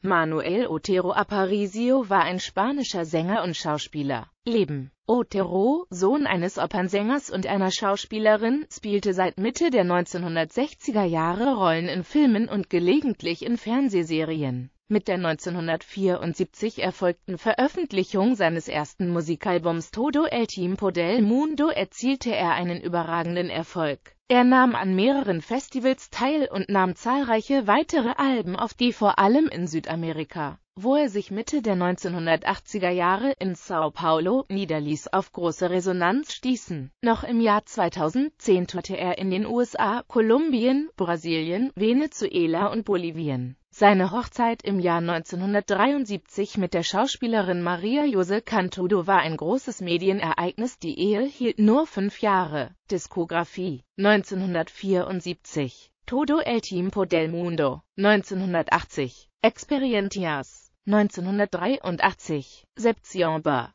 Manuel Otero Aparicio war ein spanischer Sänger und Schauspieler. Leben Otero, Sohn eines Opernsängers und einer Schauspielerin, spielte seit Mitte der 1960er Jahre Rollen in Filmen und gelegentlich in Fernsehserien. Mit der 1974 erfolgten Veröffentlichung seines ersten Musikalbums Todo el Tiempo del Mundo erzielte er einen überragenden Erfolg. Er nahm an mehreren Festivals teil und nahm zahlreiche weitere Alben auf, die vor allem in Südamerika, wo er sich Mitte der 1980er Jahre in Sao Paulo niederließ, auf große Resonanz stießen. Noch im Jahr 2010 tourte er in den USA, Kolumbien, Brasilien, Venezuela und Bolivien. Seine Hochzeit im Jahr 1973 mit der Schauspielerin Maria Jose Cantudo war ein großes Medienereignis. Die Ehe hielt nur fünf Jahre. Diskografie 1974 Todo el tiempo del mundo 1980 Experientias 1983 September